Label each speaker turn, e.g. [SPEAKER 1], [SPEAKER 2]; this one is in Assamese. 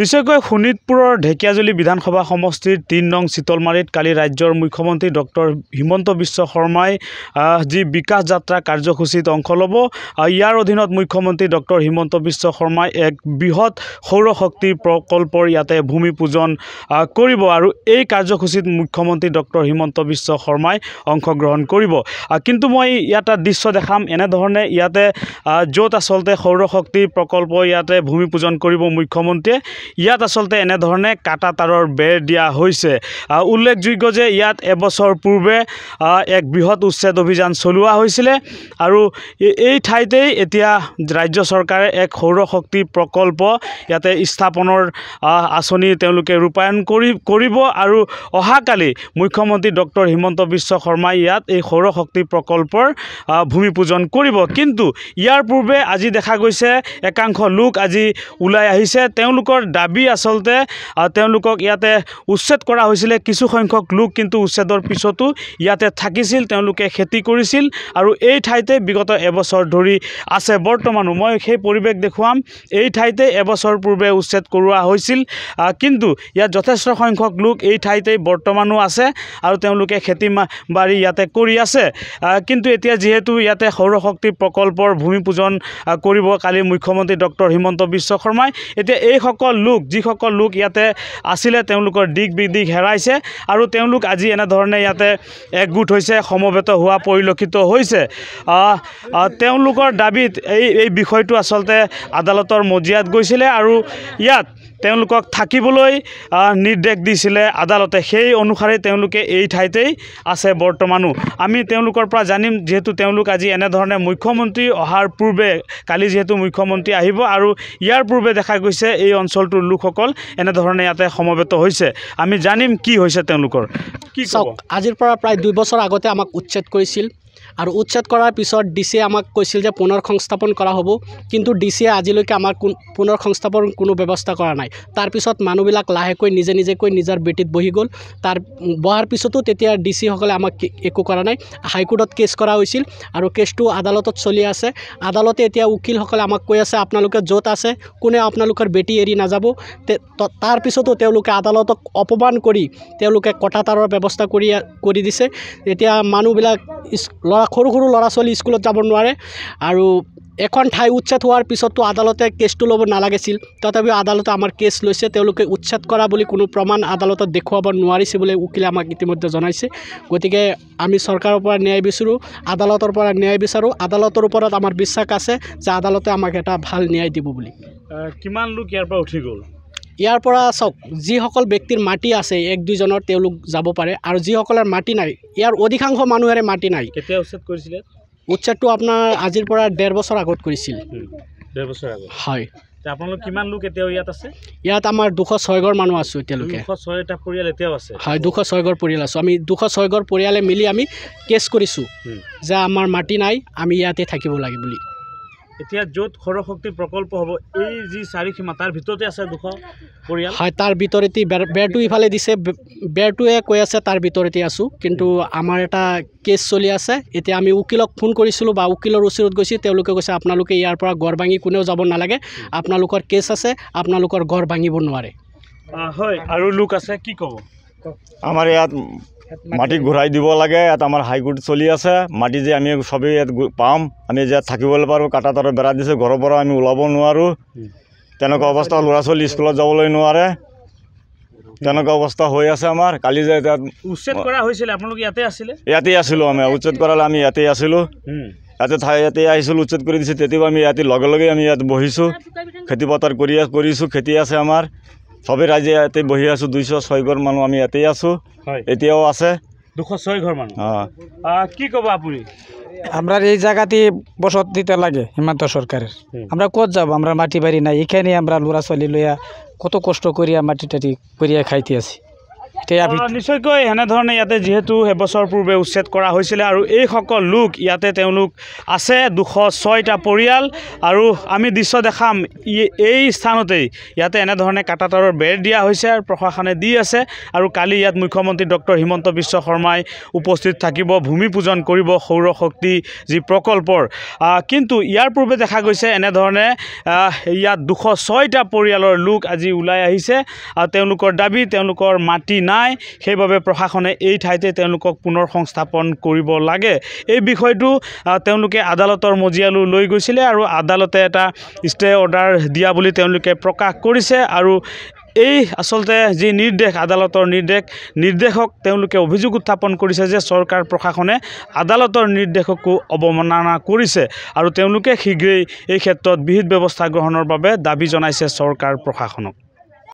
[SPEAKER 1] বিশেষকৈ শোণিতপুৰৰ ঢেকিয়াজুলি বিধানসভা সমষ্টিৰ তিন নং চিতলমাৰীত কালি ৰাজ্যৰ মুখ্যমন্ত্ৰী ডক্টৰ হিমন্ত বিশ্ব শৰ্মাই যি বিকাশ যাত্ৰা কাৰ্যসূচীত অংশ ল'ব ইয়াৰ অধীনত মুখ্যমন্ত্ৰী ডক্টৰ হিমন্ত বিশ্ব শৰ্মাই এক বৃহৎ সৌৰ শক্তি প্ৰকল্পৰ ইয়াতে ভূমি পূজন কৰিব আৰু এই কাৰ্যসূচীত মুখ্যমন্ত্ৰী ডক্টৰ হিমন্ত বিশ্ব শৰ্মাই অংশগ্ৰহণ কৰিব কিন্তু মই ইয়াত দৃশ্য দেখাম এনেধৰণে ইয়াতে য'ত আচলতে সৌৰশক্তি প্ৰকল্প ইয়াতে ভূমি পূজন কৰিব মুখ্যমন্ত্ৰীয়ে ইয়াত আচলতে এনেধৰণে কাটা তাঁৰৰ বেৰ দিয়া হৈছে উল্লেখযোগ্য যে ইয়াত এবছৰ পূৰ্বে এক বৃহৎ উচ্ছেদ অভিযান চলোৱা হৈছিলে আৰু এই ঠাইতেই এতিয়া ৰাজ্য চৰকাৰে এক সৌৰ শক্তি প্ৰকল্প ইয়াতে স্থাপনৰ আঁচনি তেওঁলোকে ৰূপায়ণ কৰি কৰিব আৰু অহাকালি মুখ্যমন্ত্ৰী ডক্টৰ হিমন্ত বিশ্ব শৰ্মাই ইয়াত এই সৌৰ শক্তি প্ৰকল্পৰ পূজন কৰিব কিন্তু ইয়াৰ পূৰ্বে আজি দেখা গৈছে একাংশ লোক আজি ওলাই আহিছে তেওঁলোকৰ দাবী আচলতে তেওঁলোকক ইয়াতে উচ্ছেদ কৰা হৈছিলে কিছু সংখ্যক লোক কিন্তু উচ্ছেদৰ পিছতো ইয়াতে থাকিছিল তেওঁলোকে খেতি কৰিছিল আৰু এই ঠাইতে বিগত এবছৰ ধৰি আছে বৰ্তমানো মই সেই পৰিৱেশ দেখুৱাম এই ঠাইতে এবছৰ পূৰ্বে উচ্ছেদ কৰোৱা হৈছিল কিন্তু ইয়াত যথেষ্ট সংখ্যক লোক এই ঠাইতেই বৰ্তমানো আছে আৰু তেওঁলোকে খেতি বাৰী ইয়াতে কৰি আছে কিন্তু এতিয়া যিহেতু ইয়াতে সৌৰশক্তি প্ৰকল্পৰ ভূমি পূজন কৰিব কালি মুখ্যমন্ত্ৰী ডক্টৰ হিমন্ত বিশ্ব শৰ্মাই এতিয়া এইসকল লোক যিসকল লোক ইয়াতে আছিলে তেওঁলোকৰ দিক বিদিক হেৰাইছে আৰু তেওঁলোক আজি এনেধৰণে ইয়াতে একগোট হৈছে সমবেত হোৱা পৰিলক্ষিত হৈছে তেওঁলোকৰ দাবীত এই এই বিষয়টো আচলতে আদালতৰ মজিয়াত গৈছিলে আৰু ইয়াত তেওঁলোকক থাকিবলৈ নিৰ্দেশ দিছিলে আদালতে সেই অনুসাৰে তেওঁলোকে এই ঠাইতেই আছে বৰ্তমানো আমি তেওঁলোকৰ পৰা জানিম যিহেতু তেওঁলোক আজি এনেধৰণে মুখ্যমন্ত্ৰী অহাৰ পূৰ্বে কালি যিহেতু মুখ্যমন্ত্ৰী আহিব আৰু ইয়াৰ পূৰ্বে দেখা গৈছে এই অঞ্চলটোৰ
[SPEAKER 2] লোকসকল এনেধৰণে ইয়াতে সমবেত হৈছে আমি জানিম কি হৈছে তেওঁলোকৰ চাওক আজিৰ পৰা প্ৰায় দুবছৰ আগতে আমাক উচ্ছেদ কৰিছিল আৰু উচ্ছেদ কৰাৰ পিছত ডি চিয়ে আমাক কৈছিল যে পুনৰ সংস্থাপন কৰা হ'ব কিন্তু ডি চিয়ে আজিলৈকে আমাৰ কোন পুনৰ সংস্থাপন কোনো ব্যৱস্থা কৰা নাই তাৰপিছত মানুহবিলাক লাহেকৈ নিজে নিজেকৈ নিজৰ বেটিত বহি গ'ল তাৰ বহাৰ পিছতো তেতিয়া ডি চিসকলে আমাক একো কৰা নাই হাইকোৰ্টত কেছ কৰা হৈছিল আৰু কেছটো আদালতত চলি আছে আদালতে এতিয়া উকিলসকলে আমাক কৈ আছে আপোনালোকে য'ত আছে কোনে আপোনালোকৰ বেটি এৰি নাযাব তাৰপিছতো তেওঁলোকে আদালতক অপমান কৰি তেওঁলোকে কটাতাৰৰ ব্যৱস্থা কৰি কৰি দিছে এতিয়া মানুহবিলাক ল'ৰা সৰু সৰু ল'ৰা ছোৱালী স্কুলত যাব নোৱাৰে আৰু এখন ঠাই উচ্ছেদ হোৱাৰ পিছতো আদালতে কেছটো ল'ব নালাগিছিল তথাপিও আদালতে আমাৰ কেছ লৈছে তেওঁলোকে উচ্ছেদ কৰা বুলি কোনো প্ৰমাণ আদালতত দেখুৱাব নোৱাৰিছে বুলি উকিলে আমাক ইতিমধ্যে জনাইছে গতিকে আমি চৰকাৰৰ পৰা ন্যায় বিচাৰোঁ আদালতৰ পৰা ন্যায় বিচাৰোঁ আদালতৰ ওপৰত আমাৰ বিশ্বাস আছে যে আদালতে আমাক এটা ভাল ন্যায় দিব বুলি কিমান লোক ইয়াৰ পৰা উঠি গ'ল ইয়াৰ পৰা চাওক যিসকল ব্যক্তিৰ মাটি আছে এক দুইজনৰ তেওঁলোক যাব পাৰে আৰু যিসকলৰ মাটি নাই ইয়াৰ অধিকাংশ মানুহেৰে মাটি নাই উচ্ছেদ কৰিছিলে উচ্ছেদটো আপোনাৰ আজিৰ পৰা ডেৰ বছৰ আগত কৰিছিল ডেৰ বছৰ আগত হয়
[SPEAKER 1] আপোনালোক কিমান লোক এতিয়াও ইয়াত আছে
[SPEAKER 2] ইয়াত আমাৰ দুশ ছয়গৰ মানুহ আছোঁ এতিয়ালৈকে
[SPEAKER 1] দুশ ছয়টা পৰিয়াল এতিয়াও আছে হয়
[SPEAKER 2] দুশ ছয়গৰ পৰিয়াল আছোঁ আমি দুশ ছয়গৰ পৰিয়ালে মিলি আমি কেছ কৰিছোঁ যে আমাৰ মাটি নাই আমি ইয়াতে থাকিব লাগে বুলি
[SPEAKER 1] এতিয়া য'ত সৌৰশক্তি প্ৰকল্প হ'ব এই যি চাৰিসীমা তাৰ ভিতৰতে আছে দুশ
[SPEAKER 2] পৰিয়াল হয় তাৰ ভিতৰতে বেৰ বেৰটো ইফালে দিছে বেৰটোৱে কৈ আছে তাৰ ভিতৰতে আছোঁ কিন্তু আমাৰ এটা কেছ চলি আছে এতিয়া আমি উকিলক ফোন কৰিছিলোঁ বা উকিলৰ ওচৰত গৈছে তেওঁলোকে কৈছে আপোনালোকে ইয়াৰ পৰা গড় ভাঙি কোনেও যাব নালাগে আপোনালোকৰ কেছ আছে আপোনালোকৰ গড় ভাঙিব নোৱাৰে
[SPEAKER 1] হয় আৰু লোক আছে কি ক'ব
[SPEAKER 2] আমাৰ ইয়াত মাটি
[SPEAKER 1] ঘূৰাই দিব লাগে ইয়াত আমার হাইকোর্ট চলি আছে মাটি যে আমি চবেই ইয়াত পাম আমি যে থাকিবলৈ পাৰোঁ কাটা তাৰা বেড়া দিছে পৰা আমি ওলাব নোৱাৰোঁ তেনেকুৱা অৱস্থা ল'ৰা ছোৱালী স্কুলত যাবলৈ নোৱাৰে তেনেকুৱা অৱস্থা হৈ আছে আমাৰ কালি যে উচ্ছেদ কৰা হৈছিলে আপোনালোক ইয়াতে আছিলে ইয়াতে আছিলোঁ আমি উচ্ছেদ কৰালে আমি ইয়াতে আছিলোঁ ইয়াতে ঠাই ইয়াতে আহিছিলোঁ উচ্ছেদ কৰি দিছে তেতিয়া আমি ইয়াতে লগে লগে আমি ইয়াত বহিছোঁ খেতি পথাৰ কৰি কৰিছোঁ খেতি আছে আমাৰ চবেই ৰাইজে ইয়াতে বহি আছোঁ দুইশ ছয়ঘৰ মানুহ আমি ইয়াতেই আছোঁ এতিয়াও আছে দুশ ছয় ঘৰ মানুহ অঁ কি ক'ব আপুনি আমরা এই জায়গাতে বসত দিতে লাগে হিমন্ত সরকারের আমরা কত যাব আমরা মাটি বাড়ি নাই এখানে আমরা লোড়া চলি লইয়া কত কষ্ট করিয়া মাটি টাটি করিয়া খাইতে আছি নিশ্চয়কৈ এনেধৰণে ইয়াতে যিহেতু এবছৰ পূৰ্বে উচ্ছেদ কৰা হৈছিলে আৰু এইসকল লোক ইয়াতে তেওঁলোক আছে দুশ ছয়টা পৰিয়াল আৰু আমি দৃশ্য দেখাম এই স্থানতেই ইয়াতে এনেধৰণে কাটাতাৰৰ বেৰ দিয়া হৈছে আৰু প্ৰশাসনে দি আছে আৰু কালি ইয়াত মুখ্যমন্ত্ৰী ডক্টৰ হিমন্ত বিশ্ব শৰ্মাই উপস্থিত থাকিব ভূমি পূজন কৰিব সৌৰ শক্তি যি প্ৰকল্পৰ কিন্তু ইয়াৰ পূৰ্বে দেখা গৈছে এনেধৰণে ইয়াত দুশ ছয়টা পৰিয়ালৰ লোক আজি ওলাই আহিছে আৰু তেওঁলোকৰ দাবী তেওঁলোকৰ মাটি নাই নাই সেইবাবে প্ৰশাসনে এই ঠাইতে তেওঁলোকক পুনৰ সংস্থাপন কৰিব লাগে এই বিষয়টো তেওঁলোকে আদালতৰ মজিয়ালৈ লৈ গৈছিলে আৰু আদালতে এটা ষ্টে অৰ্ডাৰ দিয়া বুলি তেওঁলোকে প্ৰকাশ কৰিছে আৰু এই আচলতে যি নিৰ্দেশ আদালতৰ নিৰ্দেশ নিৰ্দেশক তেওঁলোকে অভিযোগ উত্থাপন কৰিছে যে চৰকাৰ প্ৰশাসনে আদালতৰ নিৰ্দেশকো অৱমাননা কৰিছে আৰু তেওঁলোকে শীঘ্ৰেই এই ক্ষেত্ৰত বিহিত ব্যৱস্থা গ্ৰহণৰ বাবে দাবী জনাইছে চৰকাৰ প্ৰশাসনক